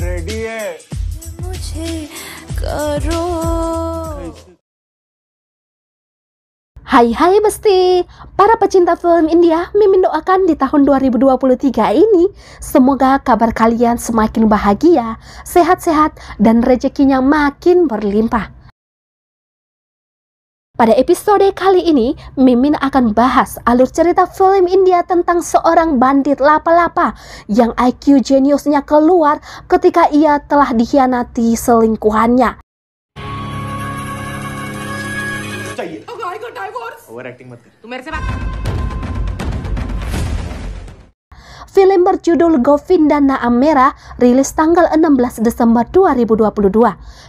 रेडी है मुझे करो Hai hai Besti, para pecinta film India Mimin doakan di tahun 2023 ini Semoga kabar kalian semakin bahagia, sehat-sehat, dan rezekinya makin berlimpah pada episode kali ini, Mimin akan bahas alur cerita film India tentang seorang bandit lapa-lapa yang IQ jeniusnya keluar ketika ia telah dikhianati selingkuhannya. Oh, Film berjudul Govinda Naam Merah rilis tanggal 16 Desember 2022.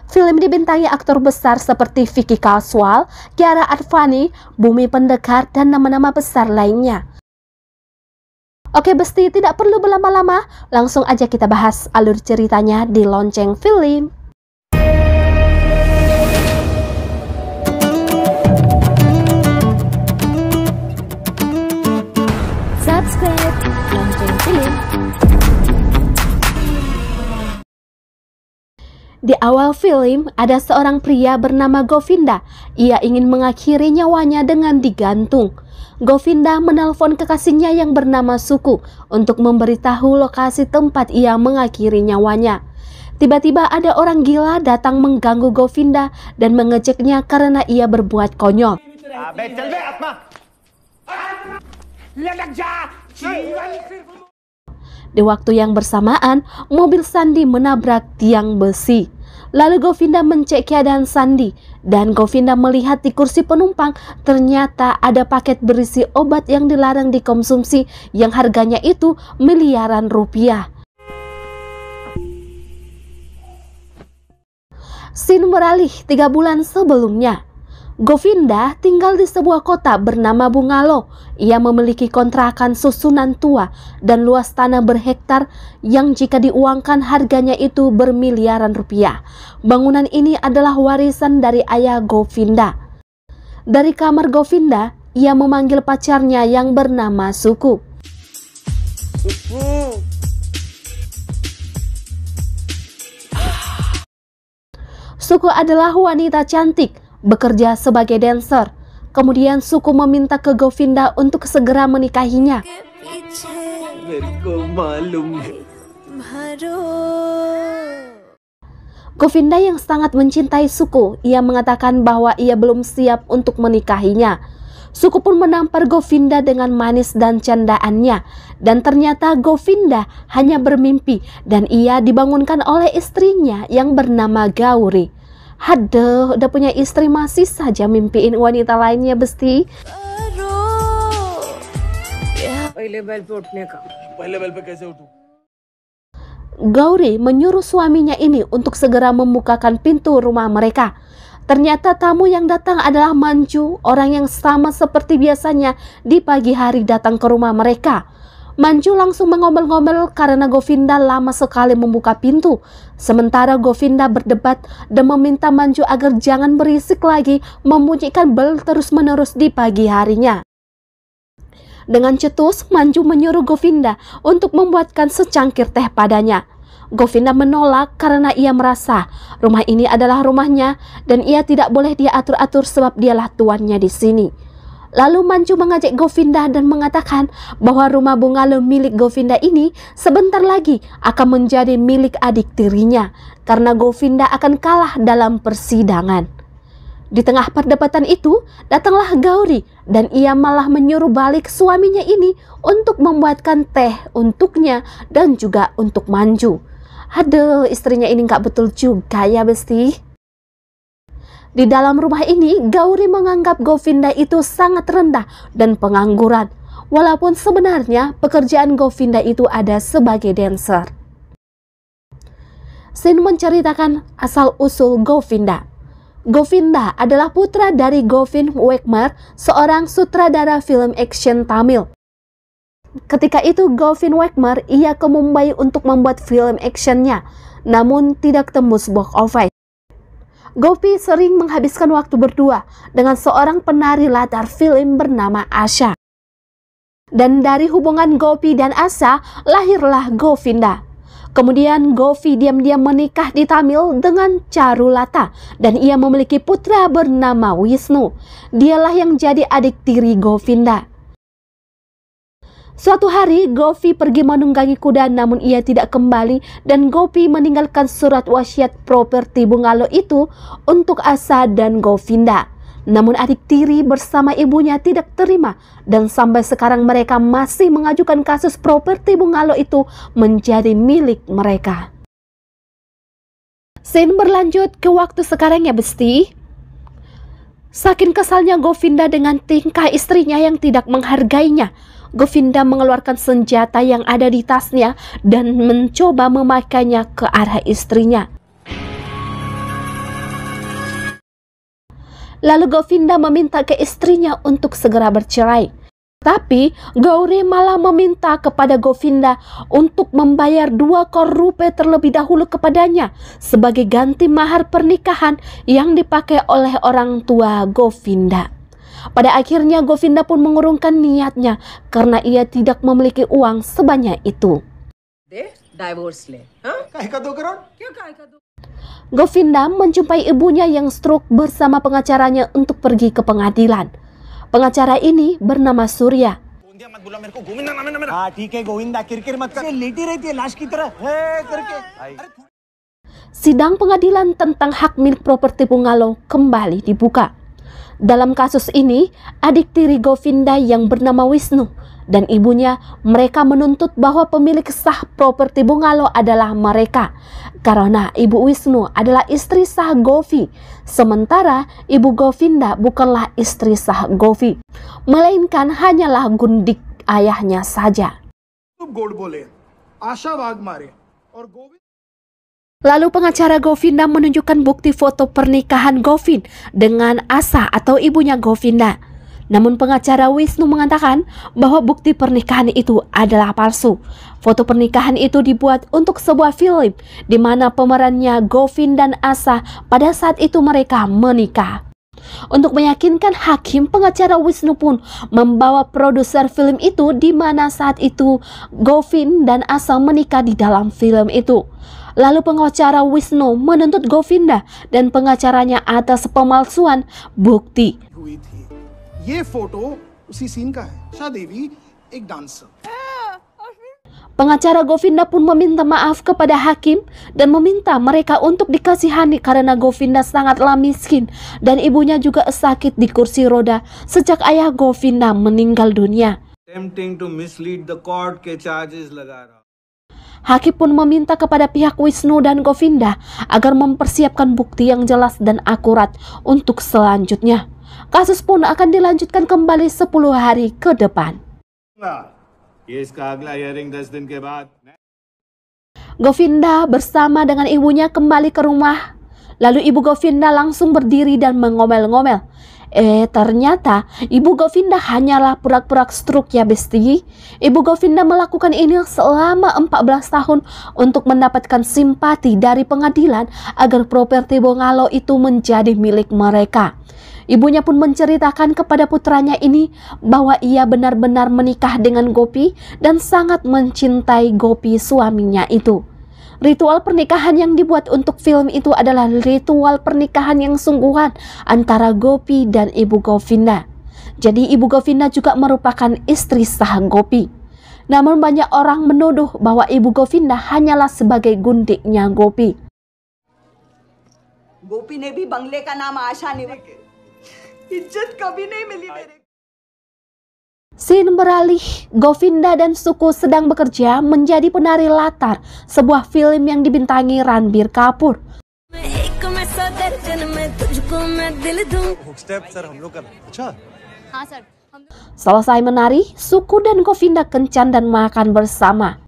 Film dibintangi aktor besar seperti Vicky Kaswal, Kiara Advani, Bumi Pendekar, dan nama-nama besar lainnya. Oke Besti, tidak perlu berlama-lama, langsung aja kita bahas alur ceritanya di lonceng film. Di awal film, ada seorang pria bernama Govinda. Ia ingin mengakhiri nyawanya dengan digantung. Govinda menelpon kekasihnya yang bernama Suku untuk memberitahu lokasi tempat ia mengakhiri nyawanya. Tiba-tiba ada orang gila datang mengganggu Govinda dan mengejeknya karena ia berbuat konyol. Di waktu yang bersamaan, mobil Sandi menabrak tiang besi. Lalu Govinda mencek keadaan Sandi dan Govinda melihat di kursi penumpang ternyata ada paket berisi obat yang dilarang dikonsumsi yang harganya itu miliaran rupiah. Sin beralih tiga bulan sebelumnya. Govinda tinggal di sebuah kota bernama Bungalo. Ia memiliki kontrakan susunan tua dan luas tanah berhektar yang jika diuangkan harganya itu bermiliaran rupiah. Bangunan ini adalah warisan dari ayah Govinda. Dari kamar Govinda, ia memanggil pacarnya yang bernama Suku. Suku. adalah wanita cantik bekerja sebagai dancer. Kemudian suku meminta ke Govinda untuk segera menikahinya. Govinda yang sangat mencintai suku, ia mengatakan bahwa ia belum siap untuk menikahinya. Suku pun menampar Govinda dengan manis dan candaannya. Dan ternyata Govinda hanya bermimpi dan ia dibangunkan oleh istrinya yang bernama Gauri. Aduh, udah punya istri masih saja mimpiin wanita lainnya, Besti. Gauri menyuruh suaminya ini untuk segera membukakan pintu rumah mereka. Ternyata tamu yang datang adalah Manju, orang yang sama seperti biasanya di pagi hari datang ke rumah mereka. Manju langsung mengomel-ngomel karena Govinda lama sekali membuka pintu. Sementara Govinda berdebat dan meminta Manju agar jangan berisik lagi membunyikan bel terus-menerus di pagi harinya. Dengan cetus, Manju menyuruh Govinda untuk membuatkan secangkir teh padanya. Govinda menolak karena ia merasa rumah ini adalah rumahnya dan ia tidak boleh dia atur-atur sebab dialah tuannya di sini. Lalu Manju mengajak Govinda dan mengatakan bahwa rumah bungalow milik Govinda ini sebentar lagi akan menjadi milik adik tirinya karena Govinda akan kalah dalam persidangan. Di tengah perdebatan itu, datanglah Gauri dan ia malah menyuruh balik suaminya ini untuk membuatkan teh untuknya dan juga untuk Manju. Aduh, istrinya ini nggak betul juga ya, Besti. Di dalam rumah ini, Gauri menganggap Govinda itu sangat rendah dan pengangguran, walaupun sebenarnya pekerjaan Govinda itu ada sebagai dancer. Sin menceritakan asal-usul Govinda. Govinda adalah putra dari Govind Wekmar, seorang sutradara film action Tamil. Ketika itu Govind Wekmar ia ke Mumbai untuk membuat film actionnya, namun tidak tembus box office. Gopi sering menghabiskan waktu berdua dengan seorang penari latar film bernama Asha. Dan dari hubungan Gopi dan Asha lahirlah Govinda. Kemudian Govi diam-diam menikah di Tamil dengan Charulata dan ia memiliki putra bernama Wisnu. Dialah yang jadi adik tiri Govinda. Suatu hari, Gopi pergi menunggangi kuda namun ia tidak kembali dan Gopi meninggalkan surat wasiat properti bungalow itu untuk Asa dan Govinda. Namun adik tiri bersama ibunya tidak terima dan sampai sekarang mereka masih mengajukan kasus properti bungalow itu menjadi milik mereka. Sin berlanjut ke waktu sekarang ya Besti. Saking kesalnya Govinda dengan tingkah istrinya yang tidak menghargainya, Govinda mengeluarkan senjata yang ada di tasnya dan mencoba memakainya ke arah istrinya. Lalu Govinda meminta ke istrinya untuk segera bercerai. Tapi Gauri malah meminta kepada Govinda untuk membayar dua kor rupiah terlebih dahulu kepadanya sebagai ganti mahar pernikahan yang dipakai oleh orang tua Govinda. Pada akhirnya Govinda pun mengurungkan niatnya karena ia tidak memiliki uang sebanyak itu. Ya, Govinda menjumpai ibunya yang stroke bersama pengacaranya untuk pergi ke pengadilan. Pengacara ini bernama Surya. Ah, Sidang pengadilan tentang hak milik properti bungalow kembali dibuka. Dalam kasus ini, adik tiri Govinda yang bernama Wisnu dan ibunya, mereka menuntut bahwa pemilik sah properti bungalow adalah mereka karena ibu Wisnu adalah istri sah Govi, sementara ibu Govinda bukanlah istri sah Govi, melainkan hanyalah gundik ayahnya saja. Asha Lalu pengacara Govinda menunjukkan bukti foto pernikahan Govin dengan Asa atau ibunya Govinda. Namun pengacara Wisnu mengatakan bahwa bukti pernikahan itu adalah palsu. Foto pernikahan itu dibuat untuk sebuah film di mana pemerannya Govin dan Asa pada saat itu mereka menikah. Untuk meyakinkan hakim, pengacara Wisnu pun membawa produser film itu di mana saat itu Govin dan Asa menikah di dalam film itu. Lalu pengacara Wisnu menuntut Govinda dan pengacaranya atas pemalsuan bukti. Pengacara Govinda pun meminta maaf kepada hakim dan meminta mereka untuk dikasihani karena Govinda sangatlah miskin dan ibunya juga sakit di kursi roda sejak ayah Govinda meninggal dunia. Tempting to mislead the court ke charges laga Hakim pun meminta kepada pihak Wisnu dan Govinda agar mempersiapkan bukti yang jelas dan akurat untuk selanjutnya. Kasus pun akan dilanjutkan kembali 10 hari ke depan. Govinda bersama dengan ibunya kembali ke rumah. Lalu ibu Govinda langsung berdiri dan mengomel-ngomel. Eh, ternyata Ibu Govinda hanyalah pura-pura struk ya Besti. Ibu Govinda melakukan ini selama 14 tahun untuk mendapatkan simpati dari pengadilan agar properti Bongalo itu menjadi milik mereka. Ibunya pun menceritakan kepada putranya ini bahwa ia benar-benar menikah dengan Gopi dan sangat mencintai Gopi suaminya itu. Ritual pernikahan yang dibuat untuk film itu adalah ritual pernikahan yang sungguhan antara Gopi dan Ibu Govinda. Jadi Ibu Govinda juga merupakan istri sah Gopi. Namun banyak orang menuduh bahwa Ibu Govinda hanyalah sebagai gundiknya Gopi. Gopi nebi bangle ka nama Asha nebi. रखा kabi nahi mili mere. Sin beralih, Govinda dan Suku sedang bekerja menjadi penari latar, sebuah film yang dibintangi Ranbir Kapoor. Selesai menari, Suku dan Govinda kencan dan makan bersama.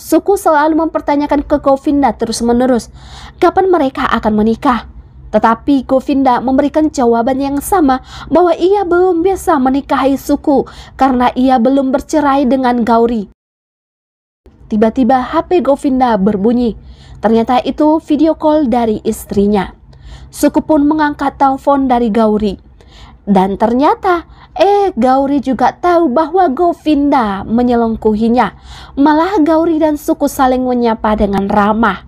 Suku selalu mempertanyakan ke Govinda terus-menerus, kapan mereka akan menikah. Tetapi Govinda memberikan jawaban yang sama bahwa ia belum bisa menikahi suku karena ia belum bercerai dengan Gauri. Tiba-tiba HP Govinda berbunyi. Ternyata itu video call dari istrinya. Suku pun mengangkat telepon dari Gauri. Dan ternyata, eh Gauri juga tahu bahwa Govinda menyelengkuhinya. Malah Gauri dan Suku saling menyapa dengan ramah.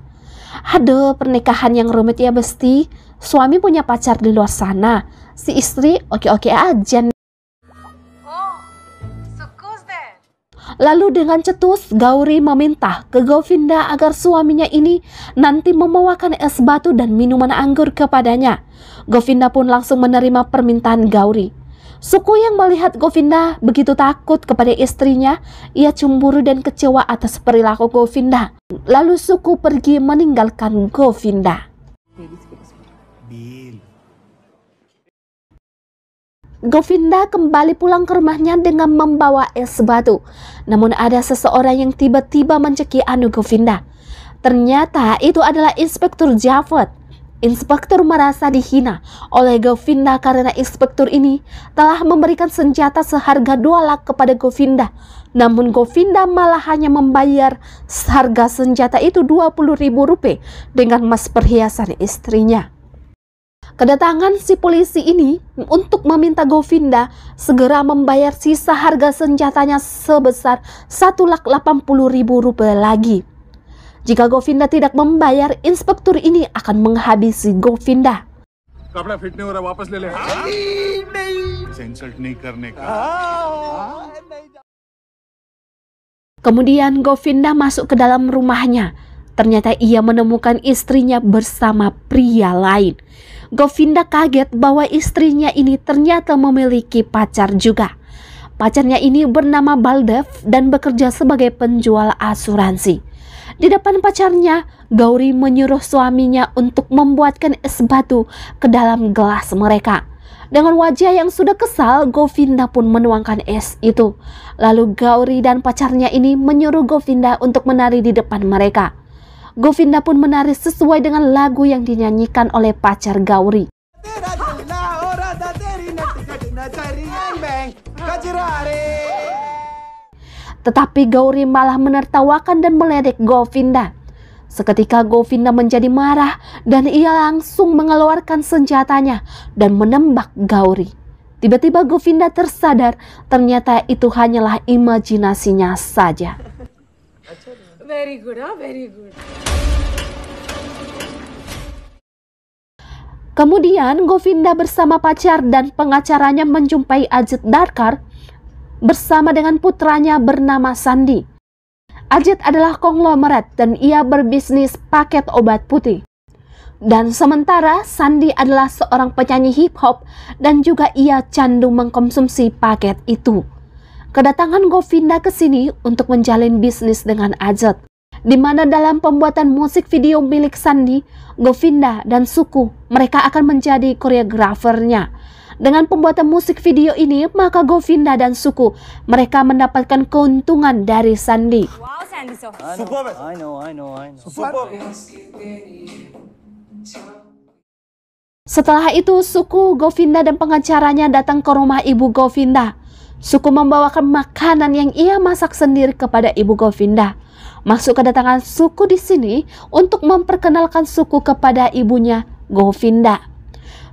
Aduh, pernikahan yang rumit ya, Besti suami punya pacar di luar sana, si istri oke-oke aja. Oh, Lalu dengan cetus, Gauri meminta ke Govinda agar suaminya ini nanti membawakan es batu dan minuman anggur kepadanya. Govinda pun langsung menerima permintaan Gauri. Suku yang melihat Govinda begitu takut kepada istrinya, ia cemburu dan kecewa atas perilaku Govinda. Lalu suku pergi meninggalkan Govinda. Govinda kembali pulang ke rumahnya dengan membawa es batu. Namun ada seseorang yang tiba-tiba menceki Anu Govinda. Ternyata itu adalah Inspektur Javed. Inspektur merasa dihina oleh Govinda karena inspektur ini telah memberikan senjata seharga dua lak kepada Govinda. Namun Govinda malah hanya membayar harga senjata itu 20 ribu rupiah dengan emas perhiasan istrinya. Kedatangan si polisi ini untuk meminta Govinda segera membayar sisa harga senjatanya sebesar lak ribu rupiah lagi. Jika Govinda tidak membayar, inspektur ini akan menghabisi Govinda. Kemudian Govinda masuk ke dalam rumahnya. Ternyata ia menemukan istrinya bersama pria lain. Govinda kaget bahwa istrinya ini ternyata memiliki pacar juga. Pacarnya ini bernama Baldev dan bekerja sebagai penjual asuransi. Di depan pacarnya, Gauri menyuruh suaminya untuk membuatkan es batu ke dalam gelas mereka. Dengan wajah yang sudah kesal, Govinda pun menuangkan es itu. Lalu Gauri dan pacarnya ini menyuruh Govinda untuk menari di depan mereka. Govinda pun menari sesuai dengan lagu yang dinyanyikan oleh pacar Gauri. Tetapi Gauri malah menertawakan dan meledek Govinda. Seketika Govinda menjadi marah dan ia langsung mengeluarkan senjatanya dan menembak Gauri. Tiba-tiba Govinda tersadar ternyata itu hanyalah imajinasinya saja. good ah very good Kemudian Govinda bersama pacar dan pengacaranya menjumpai Ajit Darkar bersama dengan putranya bernama Sandi. Ajit adalah konglomerat dan ia berbisnis paket obat putih. Dan sementara Sandi adalah seorang penyanyi hip hop dan juga ia candu mengkonsumsi paket itu. Kedatangan Govinda ke sini untuk menjalin bisnis dengan Ajat, di mana dalam pembuatan musik video milik Sandi, Govinda dan Suku, mereka akan menjadi koreografernya. Dengan pembuatan musik video ini, maka Govinda dan Suku, mereka mendapatkan keuntungan dari Sandi. Setelah itu, Suku, Govinda dan pengacaranya datang ke rumah ibu Govinda. Suku membawakan makanan yang ia masak sendiri kepada Ibu Govinda. Masuk kedatangan suku di sini untuk memperkenalkan suku kepada ibunya, Govinda.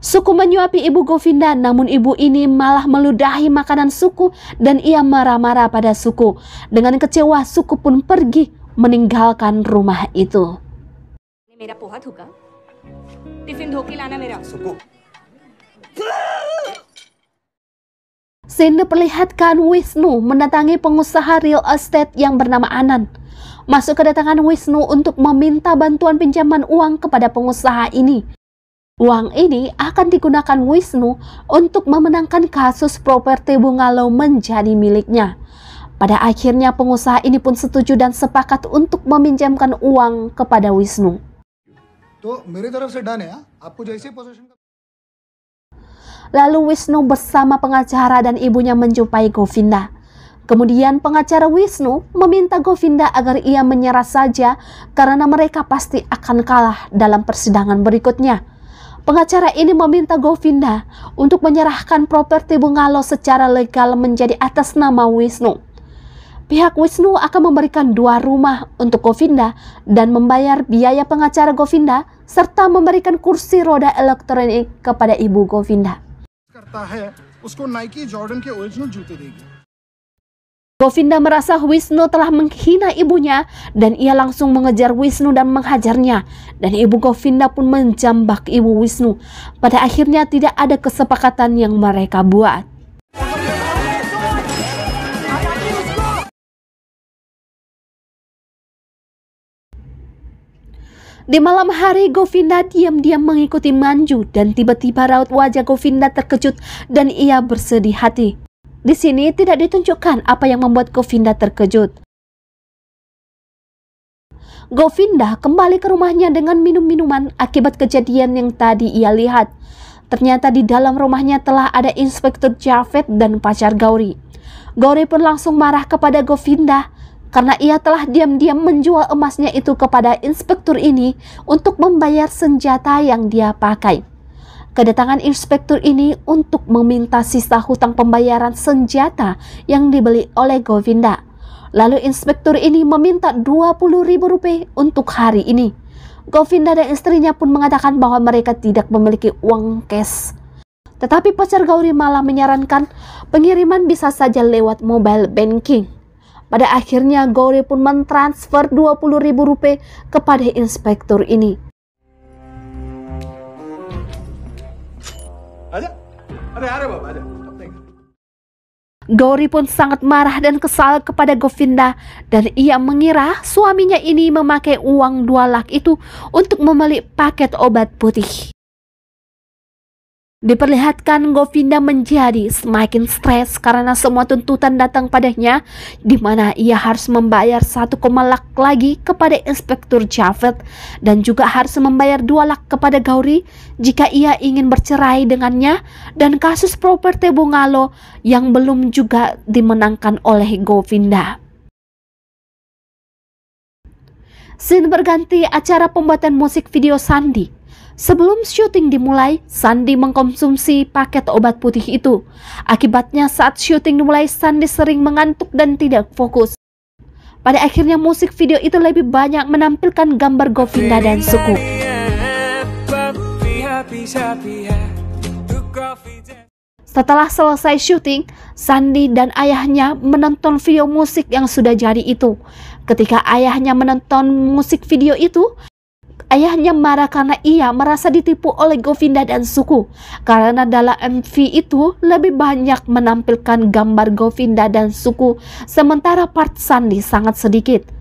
Suku menyuapi ibu Govinda, namun ibu ini malah meludahi makanan suku dan ia marah-marah pada suku. Dengan kecewa, suku pun pergi meninggalkan rumah itu. Suku. Sin diperlihatkan Wisnu mendatangi pengusaha real estate yang bernama Anan. Masuk kedatangan Wisnu untuk meminta bantuan pinjaman uang kepada pengusaha ini. Uang ini akan digunakan Wisnu untuk memenangkan kasus properti bungalow menjadi miliknya. Pada akhirnya pengusaha ini pun setuju dan sepakat untuk meminjamkan uang kepada Wisnu. Tuh, Lalu Wisnu bersama pengacara dan ibunya menjumpai Govinda. Kemudian pengacara Wisnu meminta Govinda agar ia menyerah saja karena mereka pasti akan kalah dalam persidangan berikutnya. Pengacara ini meminta Govinda untuk menyerahkan properti bungalow secara legal menjadi atas nama Wisnu. Pihak Wisnu akan memberikan dua rumah untuk Govinda dan membayar biaya pengacara Govinda serta memberikan kursi roda elektronik kepada ibu Govinda. करता है उसको Nike Jordan के ओरिजिनल जूते देगी Govinda merasa Wisnu telah menghina ibunya dan ia langsung mengejar Wisnu dan menghajarnya. Dan ibu Govinda pun menjambak ibu Wisnu. Pada akhirnya tidak ada kesepakatan yang mereka buat. Di malam hari, Govinda diam-diam mengikuti Manju dan tiba-tiba raut wajah Govinda terkejut dan ia bersedih hati. Di sini tidak ditunjukkan apa yang membuat Govinda terkejut. Govinda kembali ke rumahnya dengan minum-minuman akibat kejadian yang tadi ia lihat. Ternyata di dalam rumahnya telah ada Inspektur Javed dan pacar Gauri. Gauri pun langsung marah kepada Govinda karena ia telah diam-diam menjual emasnya itu kepada inspektur ini untuk membayar senjata yang dia pakai. Kedatangan inspektur ini untuk meminta sisa hutang pembayaran senjata yang dibeli oleh Govinda. Lalu inspektur ini meminta Rp20.000 rupiah untuk hari ini. Govinda dan istrinya pun mengatakan bahwa mereka tidak memiliki uang cash. Tetapi pacar Gauri malah menyarankan pengiriman bisa saja lewat mobile banking. Pada akhirnya Gauri pun mentransfer 20 ribu rupiah kepada inspektur ini. Ada, Gauri pun sangat marah dan kesal kepada Govinda dan ia mengira suaminya ini memakai uang dua lak itu untuk membeli paket obat putih. Diperlihatkan Govinda menjadi semakin stres karena semua tuntutan datang padanya di mana ia harus membayar satu koma lak lagi kepada Inspektur Javed dan juga harus membayar dua lak kepada Gauri jika ia ingin bercerai dengannya dan kasus properti bungalow yang belum juga dimenangkan oleh Govinda. Scene berganti acara pembuatan musik video Sandi Sebelum syuting dimulai, Sandi mengkonsumsi paket obat putih itu. Akibatnya saat syuting dimulai, Sandi sering mengantuk dan tidak fokus. Pada akhirnya musik video itu lebih banyak menampilkan gambar Govinda dan suku. Setelah selesai syuting, Sandi dan ayahnya menonton video musik yang sudah jadi itu. Ketika ayahnya menonton musik video itu, Ayahnya marah karena ia merasa ditipu oleh Govinda dan suku. Karena dalam MV itu lebih banyak menampilkan gambar Govinda dan suku, sementara part Sandi sangat sedikit.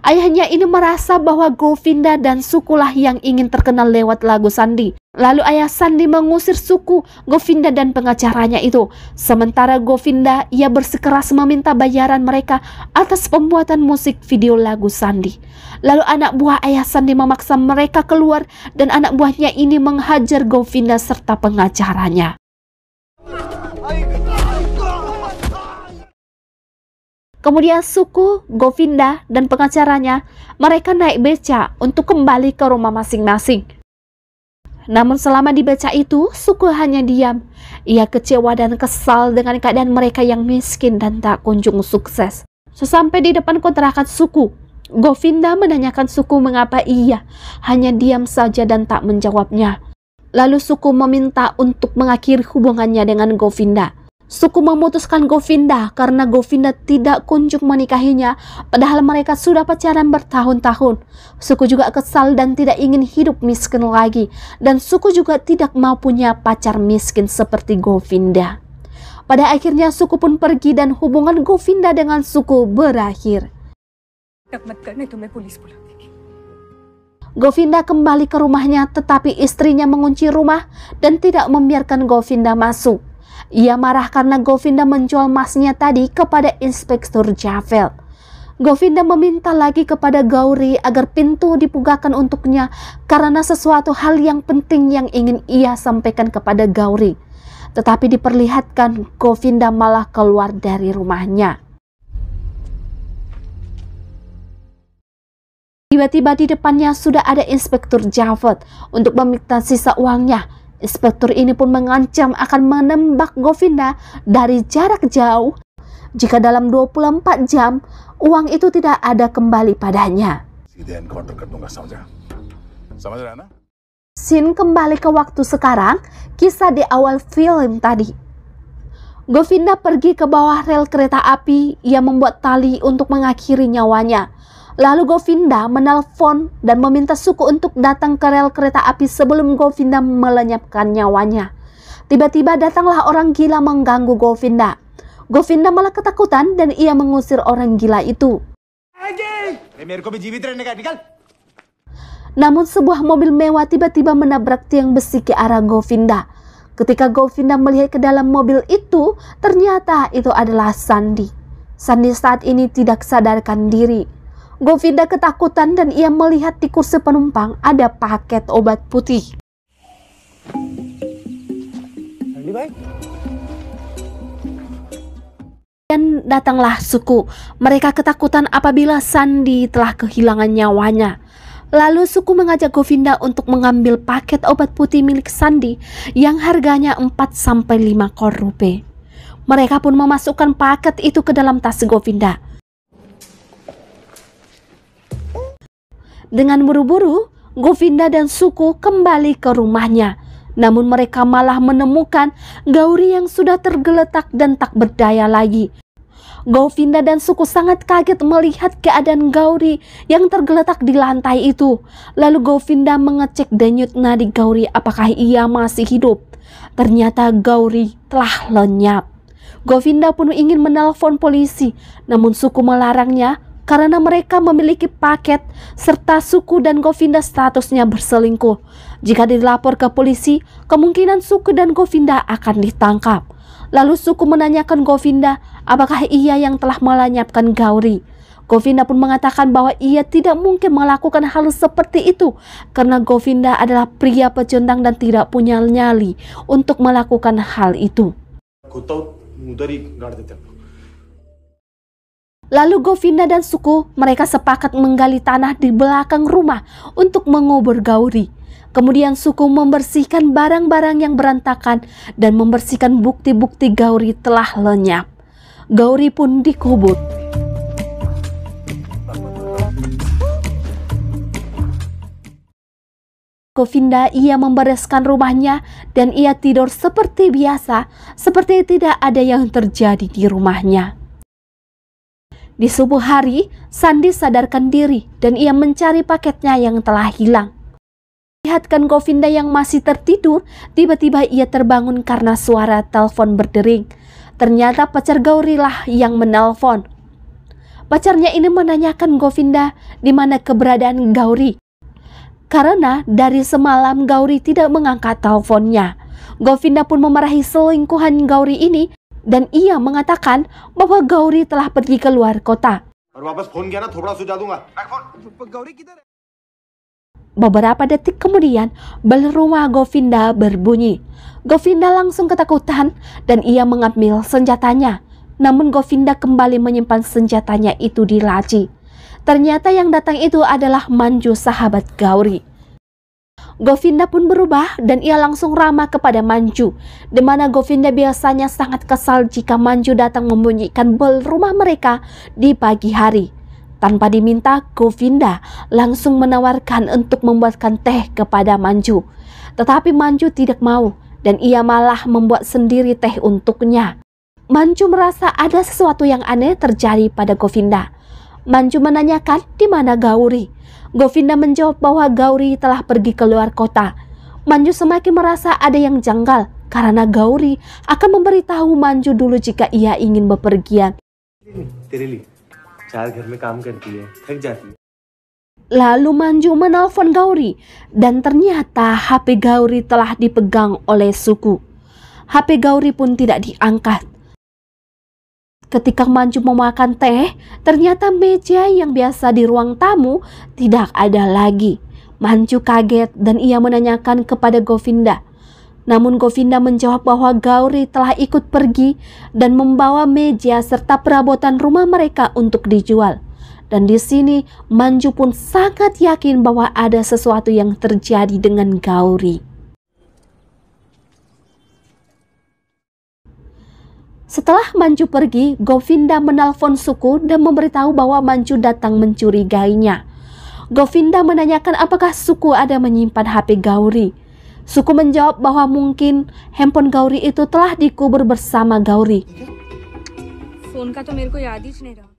Ayahnya ini merasa bahwa Govinda dan sukulah yang ingin terkenal lewat lagu Sandi. Lalu ayah Sandi mengusir suku Govinda dan pengacaranya itu. Sementara Govinda ia bersekeras meminta bayaran mereka atas pembuatan musik video lagu Sandi. Lalu anak buah ayah Sandi memaksa mereka keluar dan anak buahnya ini menghajar Govinda serta pengacaranya. Kemudian suku Govinda dan pengacaranya, mereka naik beca untuk kembali ke rumah masing-masing. Namun selama di beca itu, suku hanya diam. Ia kecewa dan kesal dengan keadaan mereka yang miskin dan tak kunjung sukses. Sesampai di depan kontrakan suku, Govinda menanyakan suku mengapa ia hanya diam saja dan tak menjawabnya. Lalu suku meminta untuk mengakhiri hubungannya dengan Govinda. Suku memutuskan Govinda karena Govinda tidak kunjung menikahinya, padahal mereka sudah pacaran bertahun-tahun. Suku juga kesal dan tidak ingin hidup miskin lagi, dan suku juga tidak mau punya pacar miskin seperti Govinda. Pada akhirnya suku pun pergi dan hubungan Govinda dengan suku berakhir. Govinda kembali ke rumahnya tetapi istrinya mengunci rumah dan tidak membiarkan Govinda masuk. Ia marah karena Govinda menjual emasnya tadi kepada Inspektur Javel. Govinda meminta lagi kepada Gauri agar pintu dibukakan untuknya karena sesuatu hal yang penting yang ingin ia sampaikan kepada Gauri. Tetapi diperlihatkan Govinda malah keluar dari rumahnya. Tiba-tiba di depannya sudah ada Inspektur Javed untuk meminta sisa uangnya. Inspektur ini pun mengancam akan menembak Govinda dari jarak jauh jika dalam 24 jam uang itu tidak ada kembali padanya. Sin kembali ke waktu sekarang, kisah di awal film tadi. Govinda pergi ke bawah rel kereta api yang membuat tali untuk mengakhiri nyawanya. Lalu Govinda menelpon dan meminta suku untuk datang ke rel kereta api sebelum Govinda melenyapkan nyawanya. Tiba-tiba datanglah orang gila mengganggu Govinda. Govinda malah ketakutan dan ia mengusir orang gila itu. Eh, Namun sebuah mobil mewah tiba-tiba menabrak tiang besi ke arah Govinda. Ketika Govinda melihat ke dalam mobil itu, ternyata itu adalah Sandi. Sandi saat ini tidak sadarkan diri. Govinda ketakutan dan ia melihat di kursi penumpang ada paket obat putih. Dan datanglah suku. Mereka ketakutan apabila Sandi telah kehilangan nyawanya. Lalu suku mengajak Govinda untuk mengambil paket obat putih milik Sandi yang harganya 4-5 kor rupiah. Mereka pun memasukkan paket itu ke dalam tas Govinda. Dengan buru-buru, Govinda dan Suku kembali ke rumahnya. Namun mereka malah menemukan Gauri yang sudah tergeletak dan tak berdaya lagi. Govinda dan suku sangat kaget melihat keadaan Gauri yang tergeletak di lantai itu. Lalu Govinda mengecek denyut nadi Gauri apakah ia masih hidup. Ternyata Gauri telah lenyap. Govinda pun ingin menelpon polisi, namun suku melarangnya karena mereka memiliki paket serta suku dan Govinda statusnya berselingkuh. Jika dilapor ke polisi, kemungkinan suku dan Govinda akan ditangkap. Lalu suku menanyakan Govinda apakah ia yang telah melanyapkan Gauri. Govinda pun mengatakan bahwa ia tidak mungkin melakukan hal seperti itu karena Govinda adalah pria pecundang dan tidak punya nyali untuk melakukan hal itu. Lalu Govinda dan suku mereka sepakat menggali tanah di belakang rumah untuk mengubur Gauri. Kemudian suku membersihkan barang-barang yang berantakan dan membersihkan bukti-bukti Gauri telah lenyap. Gauri pun dikubur. Govinda ia membereskan rumahnya dan ia tidur seperti biasa, seperti tidak ada yang terjadi di rumahnya. Di subuh hari, Sandi sadarkan diri dan ia mencari paketnya yang telah hilang. Lihatkan Govinda yang masih tertidur, tiba-tiba ia terbangun karena suara telepon berdering. Ternyata pacar Gaurilah yang menelpon. Pacarnya ini menanyakan Govinda di mana keberadaan Gauri. Karena dari semalam Gauri tidak mengangkat teleponnya. Govinda pun memarahi selingkuhan Gauri ini dan ia mengatakan bahwa Gauri telah pergi ke luar kota. Beberapa detik kemudian, bel rumah Govinda berbunyi. Govinda langsung ketakutan dan ia mengambil senjatanya. Namun Govinda kembali menyimpan senjatanya itu di laci. Ternyata yang datang itu adalah Manju sahabat Gauri. Govinda pun berubah dan ia langsung ramah kepada Manju, di mana Govinda biasanya sangat kesal jika Manju datang membunyikan bel rumah mereka di pagi hari. Tanpa diminta, Govinda langsung menawarkan untuk membuatkan teh kepada Manju. Tetapi Manju tidak mau dan ia malah membuat sendiri teh untuknya. Manju merasa ada sesuatu yang aneh terjadi pada Govinda. Manju menanyakan di mana Gauri. Govinda menjawab bahwa Gauri telah pergi ke luar kota. Manju semakin merasa ada yang janggal karena Gauri akan memberitahu Manju dulu jika ia ingin bepergian. Kan kan Lalu Manju menelpon Gauri dan ternyata HP Gauri telah dipegang oleh suku. HP Gauri pun tidak diangkat. Ketika Manju memakan teh, ternyata meja yang biasa di ruang tamu tidak ada lagi. Manju kaget dan ia menanyakan kepada Govinda. Namun Govinda menjawab bahwa Gauri telah ikut pergi dan membawa meja serta perabotan rumah mereka untuk dijual. Dan di sini Manju pun sangat yakin bahwa ada sesuatu yang terjadi dengan Gauri. Setelah Manju pergi, Govinda menelpon suku dan memberitahu bahwa Manju datang mencurigainya. Govinda menanyakan apakah suku ada menyimpan HP Gauri. Suku menjawab bahwa mungkin handphone Gauri itu telah dikubur bersama Gauri.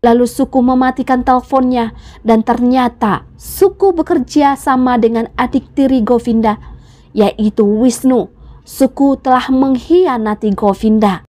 Lalu suku mematikan teleponnya dan ternyata suku bekerja sama dengan adik tiri Govinda, yaitu Wisnu. Suku telah mengkhianati Govinda.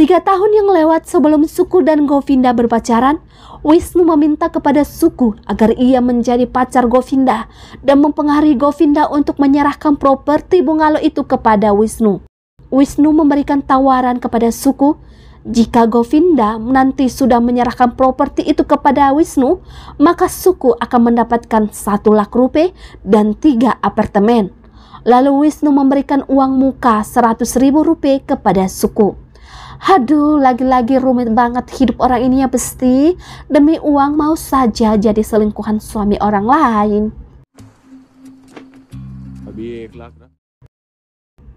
Tiga tahun yang lewat sebelum Suku dan Govinda berpacaran, Wisnu meminta kepada Suku agar ia menjadi pacar Govinda dan mempengaruhi Govinda untuk menyerahkan properti bungalo itu kepada Wisnu. Wisnu memberikan tawaran kepada Suku jika Govinda nanti sudah menyerahkan properti itu kepada Wisnu, maka Suku akan mendapatkan satu lak rupiah dan tiga apartemen. Lalu Wisnu memberikan uang muka seratus ribu rupiah kepada Suku. Haduh, lagi-lagi rumit banget hidup orang ini ya Besti. Demi uang mau saja jadi selingkuhan suami orang lain.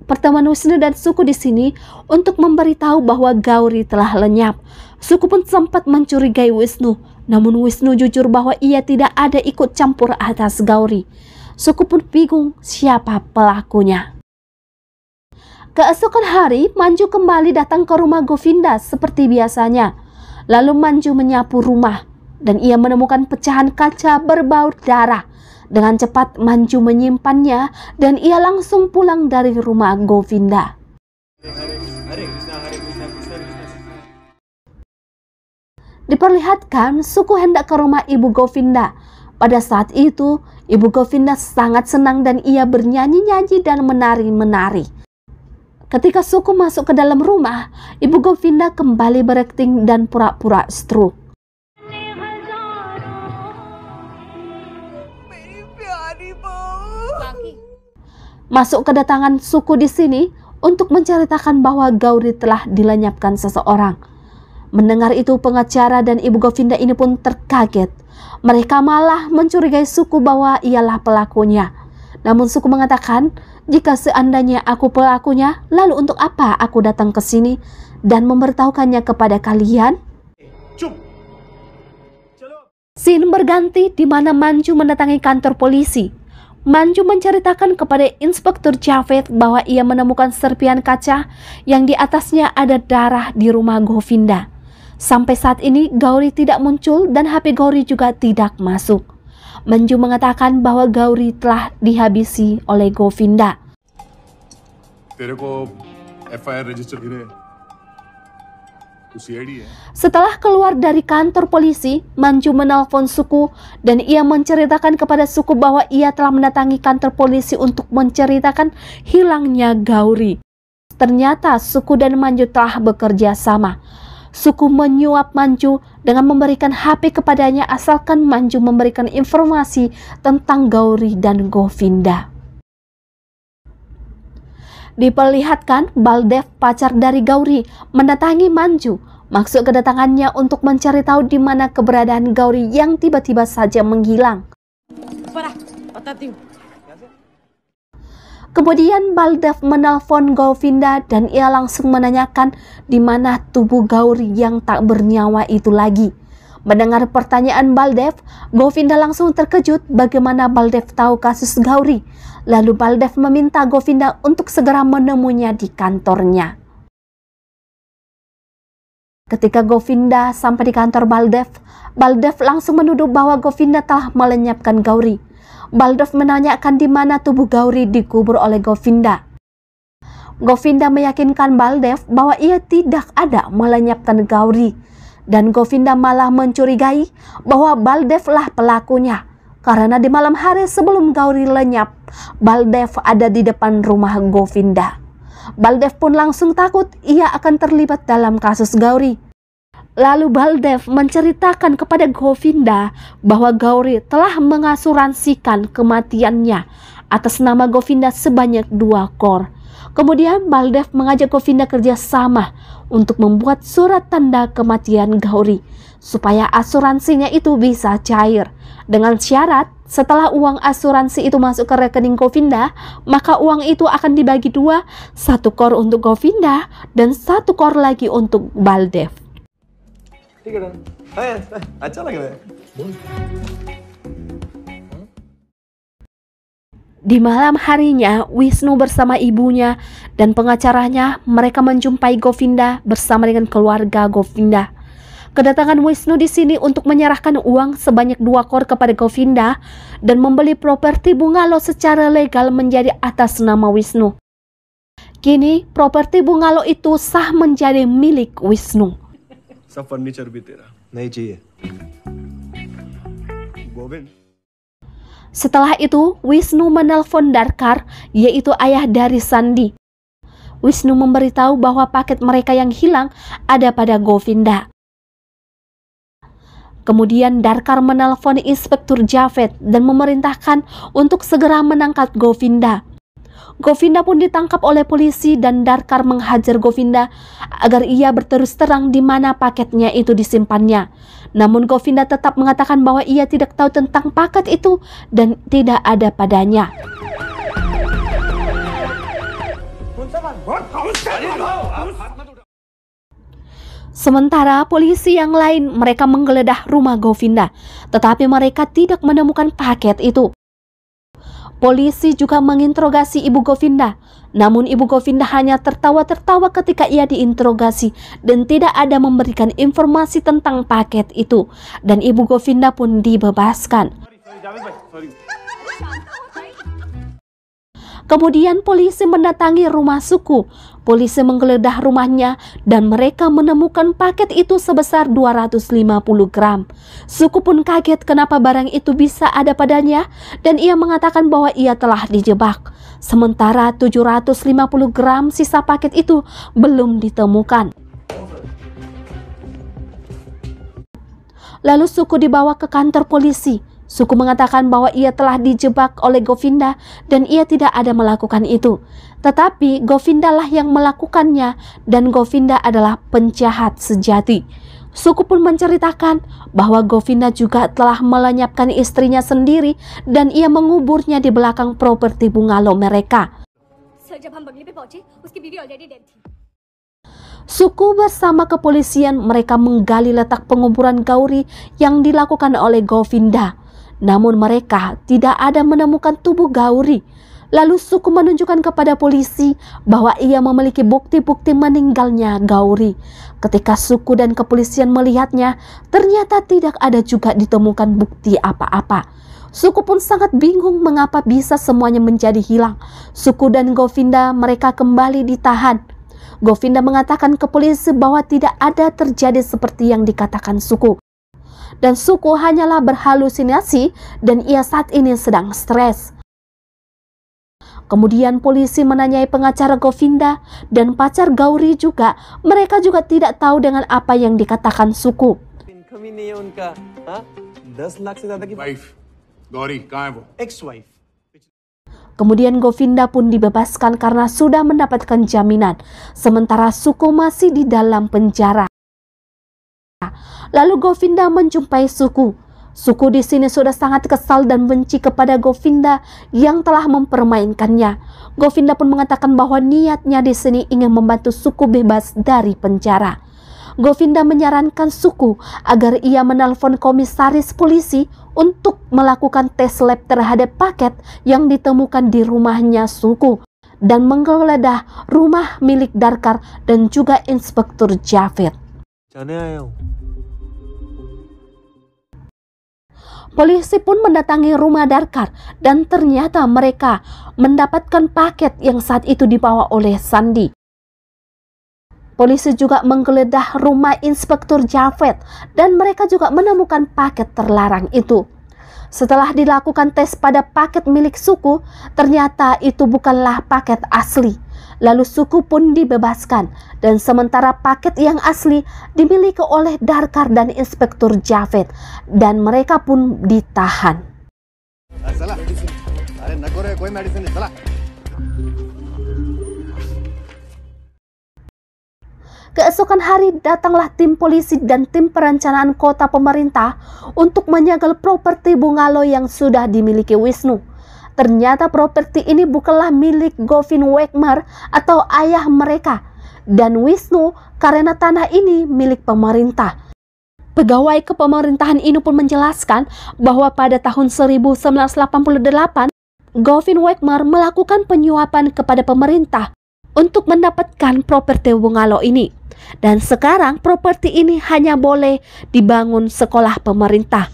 Pertemuan Wisnu dan suku di sini untuk memberitahu bahwa Gauri telah lenyap. Suku pun sempat mencurigai Wisnu, namun Wisnu jujur bahwa ia tidak ada ikut campur atas Gauri. Suku pun bingung siapa pelakunya. Keesokan hari, Manju kembali datang ke rumah Govinda seperti biasanya. Lalu Manju menyapu rumah dan ia menemukan pecahan kaca berbau darah. Dengan cepat Manju menyimpannya dan ia langsung pulang dari rumah Govinda. Diperlihatkan suku hendak ke rumah Ibu Govinda. Pada saat itu, Ibu Govinda sangat senang dan ia bernyanyi-nyanyi dan menari-menari. Ketika suku masuk ke dalam rumah, Ibu Govinda kembali berakting dan pura-pura stroke. Masuk kedatangan suku di sini untuk menceritakan bahwa Gauri telah dilenyapkan seseorang. Mendengar itu pengacara dan Ibu Govinda ini pun terkaget. Mereka malah mencurigai suku bahwa ialah pelakunya. Namun suku mengatakan jika seandainya aku pelakunya, lalu untuk apa aku datang ke sini dan memberitahukannya kepada kalian? Sin berganti di mana Manju mendatangi kantor polisi. Manju menceritakan kepada Inspektur Javed bahwa ia menemukan serpihan kaca yang di atasnya ada darah di rumah Govinda. Sampai saat ini Gauri tidak muncul dan HP Gauri juga tidak masuk. Manju mengatakan bahwa Gauri telah dihabisi oleh Govinda. Setelah keluar dari kantor polisi, Manju menelpon suku dan ia menceritakan kepada suku bahwa ia telah mendatangi kantor polisi untuk menceritakan hilangnya Gauri. Ternyata suku dan Manju telah bekerja sama. Suku menyuap Manju dengan memberikan HP kepadanya asalkan Manju memberikan informasi tentang Gauri dan Govinda. Diperlihatkan Baldev pacar dari Gauri mendatangi Manju. Maksud kedatangannya untuk mencari tahu di mana keberadaan Gauri yang tiba-tiba saja menghilang. Parah, Kemudian Baldev menelpon Govinda dan ia langsung menanyakan di mana tubuh Gauri yang tak bernyawa itu lagi. Mendengar pertanyaan Baldev, Govinda langsung terkejut bagaimana Baldev tahu kasus Gauri. Lalu Baldev meminta Govinda untuk segera menemunya di kantornya. Ketika Govinda sampai di kantor Baldev, Baldev langsung menuduh bahwa Govinda telah melenyapkan Gauri. Baldov menanyakan di mana tubuh Gauri dikubur oleh Govinda. Govinda meyakinkan Baldev bahwa ia tidak ada melenyapkan Gauri dan Govinda malah mencurigai bahwa Baldev lah pelakunya karena di malam hari sebelum Gauri lenyap, Baldev ada di depan rumah Govinda. Baldev pun langsung takut ia akan terlibat dalam kasus Gauri. Lalu Baldev menceritakan kepada Govinda bahwa Gauri telah mengasuransikan kematiannya atas nama Govinda sebanyak dua kor. Kemudian Baldev mengajak Govinda kerjasama untuk membuat surat tanda kematian Gauri supaya asuransinya itu bisa cair. Dengan syarat setelah uang asuransi itu masuk ke rekening Govinda, maka uang itu akan dibagi dua, satu kor untuk Govinda dan satu kor lagi untuk Baldev. ठीक है है अच्छा लग रहा है Di malam harinya, Wisnu bersama ibunya dan pengacaranya mereka menjumpai Govinda bersama dengan keluarga Govinda. Kedatangan Wisnu di sini untuk menyerahkan uang sebanyak dua kor kepada Govinda dan membeli properti bungalow secara legal menjadi atas nama Wisnu. Kini, properti bungalow itu sah menjadi milik Wisnu. सब furniture भी तेरा नहीं चाहिए Govind Setelah itu, Wisnu menelpon Darkar, yaitu ayah dari Sandi. Wisnu memberitahu bahwa paket mereka yang hilang ada pada Govinda. Kemudian Darkar menelpon Inspektur Javed dan memerintahkan untuk segera menangkap Govinda. Govinda pun ditangkap oleh polisi dan Darkar menghajar Govinda agar ia berterus terang di mana paketnya itu disimpannya. Namun Govinda tetap mengatakan bahwa ia tidak tahu tentang paket itu dan tidak ada padanya. Sementara polisi yang lain mereka menggeledah rumah Govinda, tetapi mereka tidak menemukan paket itu. Polisi juga menginterogasi Ibu Govinda. Namun Ibu Govinda hanya tertawa-tertawa ketika ia diinterogasi dan tidak ada memberikan informasi tentang paket itu. Dan Ibu Govinda pun dibebaskan. Sorry, sorry, sorry. Kemudian polisi mendatangi rumah suku. Polisi menggeledah rumahnya dan mereka menemukan paket itu sebesar 250 gram. Suku pun kaget kenapa barang itu bisa ada padanya dan ia mengatakan bahwa ia telah dijebak. Sementara 750 gram sisa paket itu belum ditemukan. Lalu suku dibawa ke kantor polisi. Suku mengatakan bahwa ia telah dijebak oleh Govinda dan ia tidak ada melakukan itu. Tetapi Govinda lah yang melakukannya dan Govinda adalah penjahat sejati. Suku pun menceritakan bahwa Govinda juga telah melenyapkan istrinya sendiri dan ia menguburnya di belakang properti bungalow mereka. Suku bersama kepolisian mereka menggali letak penguburan Gauri yang dilakukan oleh Govinda. Namun mereka tidak ada menemukan tubuh Gauri. Lalu suku menunjukkan kepada polisi bahwa ia memiliki bukti-bukti meninggalnya Gauri. Ketika suku dan kepolisian melihatnya, ternyata tidak ada juga ditemukan bukti apa-apa. Suku pun sangat bingung mengapa bisa semuanya menjadi hilang. Suku dan Govinda mereka kembali ditahan. Govinda mengatakan ke polisi bahwa tidak ada terjadi seperti yang dikatakan suku dan suku hanyalah berhalusinasi dan ia saat ini sedang stres. Kemudian polisi menanyai pengacara Govinda dan pacar Gauri juga. Mereka juga tidak tahu dengan apa yang dikatakan suku. Kemudian Govinda pun dibebaskan karena sudah mendapatkan jaminan, sementara suku masih di dalam penjara. Lalu Govinda menjumpai suku. Suku di sini sudah sangat kesal dan benci kepada Govinda yang telah mempermainkannya. Govinda pun mengatakan bahwa niatnya di sini ingin membantu suku bebas dari penjara. Govinda menyarankan suku agar ia menelpon komisaris polisi untuk melakukan tes lab terhadap paket yang ditemukan di rumahnya suku dan menggeledah rumah milik Darkar dan juga Inspektur Javed. Polisi pun mendatangi rumah Darkar dan ternyata mereka mendapatkan paket yang saat itu dibawa oleh Sandi. Polisi juga menggeledah rumah Inspektur Javed dan mereka juga menemukan paket terlarang itu. Setelah dilakukan tes pada paket milik suku, ternyata itu bukanlah paket asli. Lalu suku pun dibebaskan dan sementara paket yang asli dimiliki oleh Darkar dan Inspektur Javed dan mereka pun ditahan. Keesokan hari datanglah tim polisi dan tim perencanaan kota pemerintah untuk menyegel properti bungalow yang sudah dimiliki Wisnu. Ternyata properti ini bukanlah milik Govin Wegmar atau ayah mereka dan Wisnu karena tanah ini milik pemerintah. Pegawai kepemerintahan ini pun menjelaskan bahwa pada tahun 1988, Govin Wegmar melakukan penyuapan kepada pemerintah untuk mendapatkan properti Wungalo ini. Dan sekarang properti ini hanya boleh dibangun sekolah pemerintah.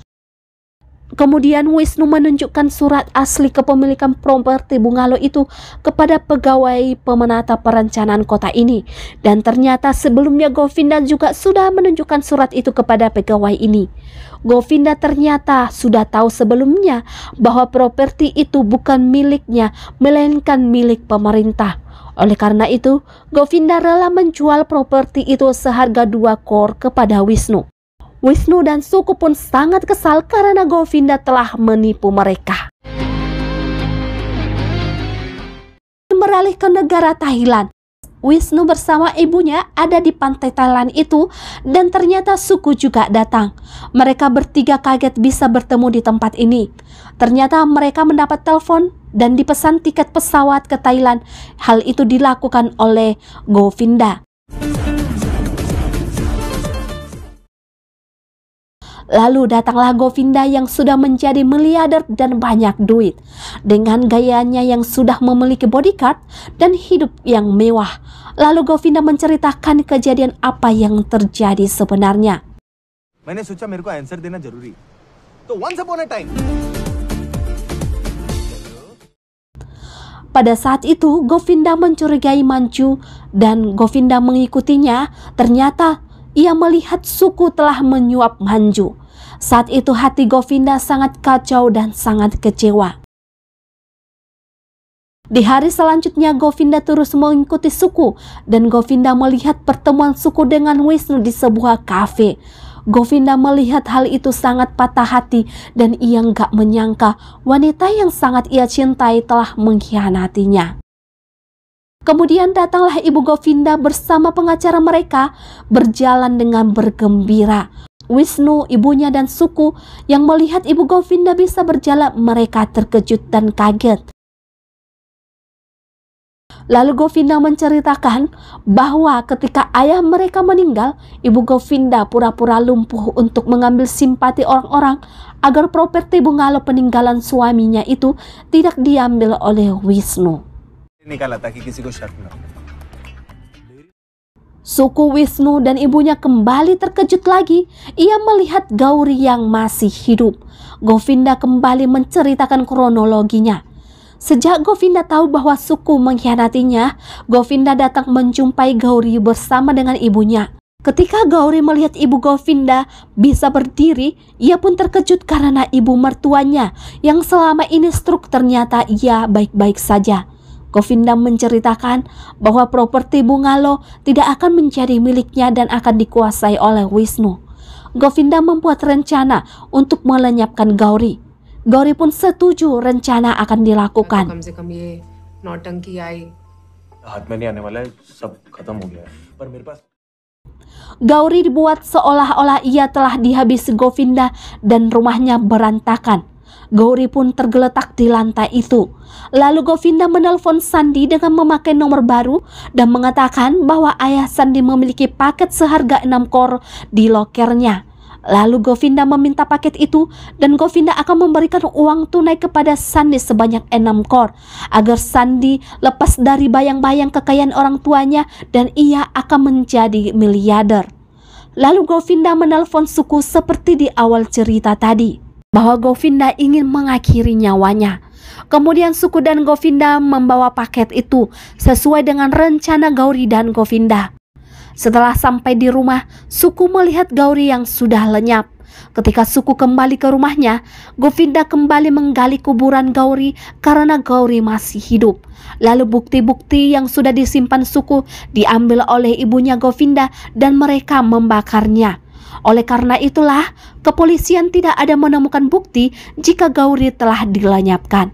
Kemudian Wisnu menunjukkan surat asli kepemilikan properti bungalow itu kepada pegawai pemenata perencanaan kota ini. Dan ternyata sebelumnya Govinda juga sudah menunjukkan surat itu kepada pegawai ini. Govinda ternyata sudah tahu sebelumnya bahwa properti itu bukan miliknya, melainkan milik pemerintah. Oleh karena itu, Govinda rela menjual properti itu seharga dua kor kepada Wisnu. Wisnu dan suku pun sangat kesal karena Govinda telah menipu mereka. Beralih ke negara Thailand, Wisnu bersama ibunya ada di pantai Thailand itu dan ternyata suku juga datang. Mereka bertiga kaget bisa bertemu di tempat ini. Ternyata mereka mendapat telepon dan dipesan tiket pesawat ke Thailand. Hal itu dilakukan oleh Govinda. Lalu datanglah Govinda yang sudah menjadi miliarder dan banyak duit. Dengan gayanya yang sudah memiliki bodyguard dan hidup yang mewah. Lalu Govinda menceritakan kejadian apa yang terjadi sebenarnya. Pada saat itu, Govinda mencurigai Manchu dan Govinda mengikutinya. Ternyata ia melihat suku telah menyuap Manju. Saat itu hati Govinda sangat kacau dan sangat kecewa. Di hari selanjutnya Govinda terus mengikuti suku dan Govinda melihat pertemuan suku dengan Wisnu di sebuah kafe. Govinda melihat hal itu sangat patah hati dan ia nggak menyangka wanita yang sangat ia cintai telah mengkhianatinya. Kemudian datanglah Ibu Govinda bersama pengacara mereka berjalan dengan bergembira. Wisnu, ibunya dan suku yang melihat Ibu Govinda bisa berjalan mereka terkejut dan kaget. Lalu Govinda menceritakan bahwa ketika ayah mereka meninggal, Ibu Govinda pura-pura lumpuh untuk mengambil simpati orang-orang agar properti bungalow peninggalan suaminya itu tidak diambil oleh Wisnu. निकाला ताकि किसी को शक न Suku Wisnu dan ibunya kembali terkejut lagi. Ia melihat Gauri yang masih hidup. Govinda kembali menceritakan kronologinya. Sejak Govinda tahu bahwa suku mengkhianatinya, Govinda datang menjumpai Gauri bersama dengan ibunya. Ketika Gauri melihat ibu Govinda bisa berdiri, ia pun terkejut karena ibu mertuanya yang selama ini struk ternyata ia baik-baik saja. Govinda menceritakan bahwa properti bungalow tidak akan menjadi miliknya dan akan dikuasai oleh Wisnu. Govinda membuat rencana untuk melenyapkan Gauri. Gauri pun setuju rencana akan dilakukan. Ya. Gauri dibuat seolah-olah ia telah dihabisi Govinda dan rumahnya berantakan. Gauri pun tergeletak di lantai itu. Lalu Govinda menelpon Sandi dengan memakai nomor baru dan mengatakan bahwa ayah Sandi memiliki paket seharga 6 kor di lokernya. Lalu Govinda meminta paket itu dan Govinda akan memberikan uang tunai kepada Sandi sebanyak enam kor agar Sandi lepas dari bayang-bayang kekayaan orang tuanya dan ia akan menjadi miliarder. Lalu Govinda menelpon suku seperti di awal cerita tadi bahwa Govinda ingin mengakhiri nyawanya. Kemudian suku dan Govinda membawa paket itu sesuai dengan rencana Gauri dan Govinda. Setelah sampai di rumah, suku melihat Gauri yang sudah lenyap. Ketika suku kembali ke rumahnya, Govinda kembali menggali kuburan Gauri karena Gauri masih hidup. Lalu bukti-bukti yang sudah disimpan suku diambil oleh ibunya Govinda dan mereka membakarnya. Oleh karena itulah, kepolisian tidak ada menemukan bukti jika Gauri telah dilenyapkan.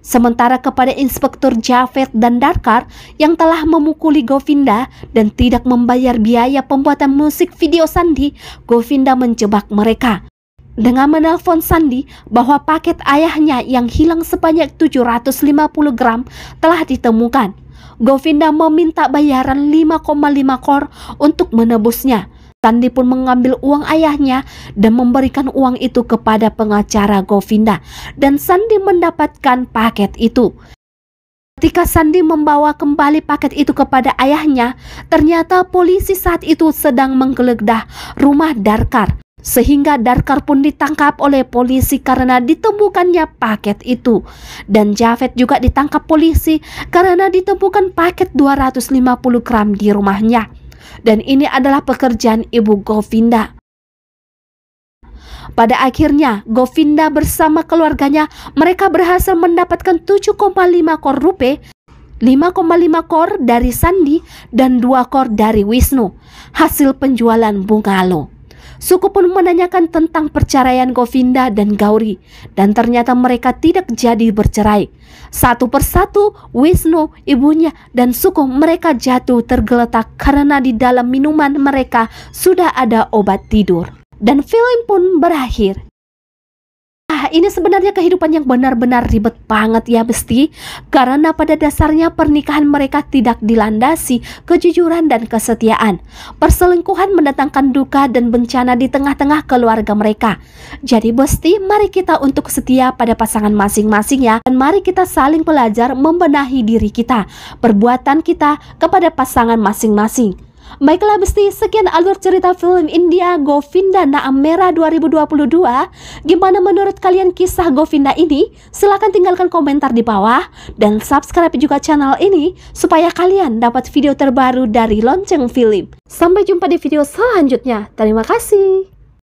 Sementara kepada Inspektur Javed dan Darkar yang telah memukuli Govinda dan tidak membayar biaya pembuatan musik video Sandi, Govinda menjebak mereka dengan menelpon Sandi bahwa paket ayahnya yang hilang sebanyak 750 gram telah ditemukan. Govinda meminta bayaran 5,5 kor untuk menebusnya. Sandi pun mengambil uang ayahnya dan memberikan uang itu kepada pengacara Govinda dan Sandi mendapatkan paket itu. Ketika Sandi membawa kembali paket itu kepada ayahnya, ternyata polisi saat itu sedang menggeledah rumah Darkar sehingga Darkar pun ditangkap oleh polisi karena ditemukannya paket itu dan Javed juga ditangkap polisi karena ditemukan paket 250 gram di rumahnya dan ini adalah pekerjaan ibu Govinda pada akhirnya, Govinda bersama keluarganya mereka berhasil mendapatkan 7,5 kor rupiah 5,5 kor dari Sandi dan 2 kor dari Wisnu, hasil penjualan bungalow. Suku pun menanyakan tentang perceraian Govinda dan Gauri dan ternyata mereka tidak jadi bercerai. Satu persatu Wisnu, ibunya dan suku mereka jatuh tergeletak karena di dalam minuman mereka sudah ada obat tidur. Dan film pun berakhir Nah, ini sebenarnya kehidupan yang benar-benar ribet banget ya, Besti. Karena pada dasarnya pernikahan mereka tidak dilandasi kejujuran dan kesetiaan. Perselingkuhan mendatangkan duka dan bencana di tengah-tengah keluarga mereka. Jadi, Besti, mari kita untuk setia pada pasangan masing-masing ya. Dan mari kita saling belajar membenahi diri kita, perbuatan kita kepada pasangan masing-masing. Baiklah Besti, sekian alur cerita film India Govinda Naam Merah 2022. Gimana menurut kalian kisah Govinda ini? Silahkan tinggalkan komentar di bawah dan subscribe juga channel ini supaya kalian dapat video terbaru dari Lonceng Film. Sampai jumpa di video selanjutnya. Terima kasih.